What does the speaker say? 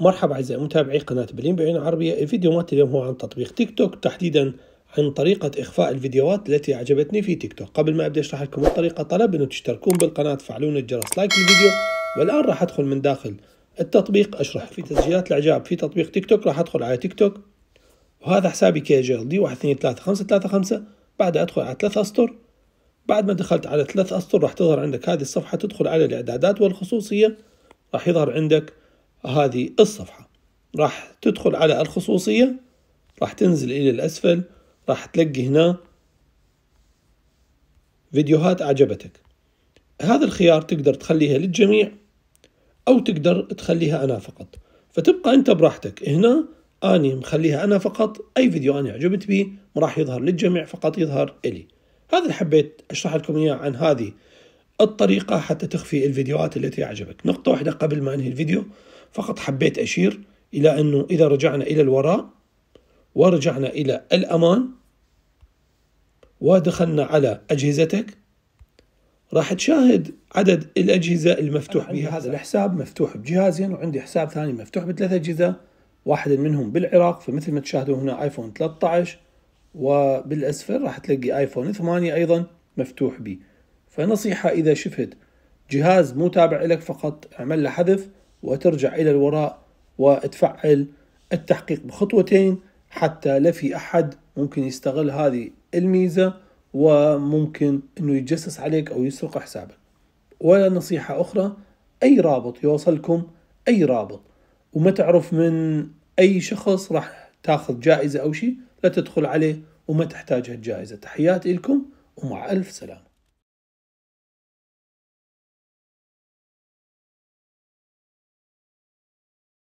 مرحبا أعزائي متابعي قناة بلين بعين عربية فيديو مالتي اليوم هو عن تطبيق تيك توك تحديدا عن طريقة إخفاء الفيديوهات التي أعجبتني في تيك توك قبل ما أبدأ أشرح لكم الطريقة طلب أنه تشتركون بالقناة تفعلون الجرس لايك للفيديو والآن راح أدخل من داخل التطبيق أشرح في تسجيلات الإعجاب في تطبيق تيك توك راح أدخل على تيك توك وهذا حسابي كي جي ال دي واحد اثنين ثلاثة خمسة ثلاثة خمسة بعدها أدخل على ثلاث أسطر بعد ما دخلت على ثلاث أسطر راح تظهر عندك هذه الصفحة تدخل على الإعدادات والخصوصية راح يظهر عندك هذه الصفحة راح تدخل على الخصوصية راح تنزل إلى الأسفل راح تلقي هنا فيديوهات أعجبتك هذا الخيار تقدر تخليها للجميع أو تقدر تخليها أنا فقط فتبقى أنت براحتك هنا أني مخليها أنا فقط أي فيديو أنا عجبت به راح يظهر للجميع فقط يظهر إلي هذا اللي حبيت أشرح لكم إياه عن هذه الطريقة حتى تخفي الفيديوهات التي أعجبك نقطة واحدة قبل ما أنهي الفيديو فقط حبيت أشير إلى أنه إذا رجعنا إلى الوراء ورجعنا إلى الأمان ودخلنا على أجهزتك راح تشاهد عدد الأجهزة المفتوح بها هذا الحساب مفتوح بجهازين وعندي حساب ثاني مفتوح بثلاثة أجهزة واحد منهم بالعراق فمثل ما تشاهدون هنا آيفون 13 وبالأسفل راح تلاقي آيفون 8 أيضا مفتوح بي فنصيحة إذا شفت جهاز مو تابع لك فقط اعمل له حذف وترجع إلى الوراء وتفعل التحقيق بخطوتين حتى لا في أحد ممكن يستغل هذه الميزة وممكن أنه يتجسس عليك أو يسرق حسابك ولا نصيحة أخرى أي رابط يوصلكم أي رابط وما تعرف من أي شخص راح تاخذ جائزة أو شيء لا تدخل عليه وما تحتاج هالجائزة تحياتي لكم ومع ألف سلامة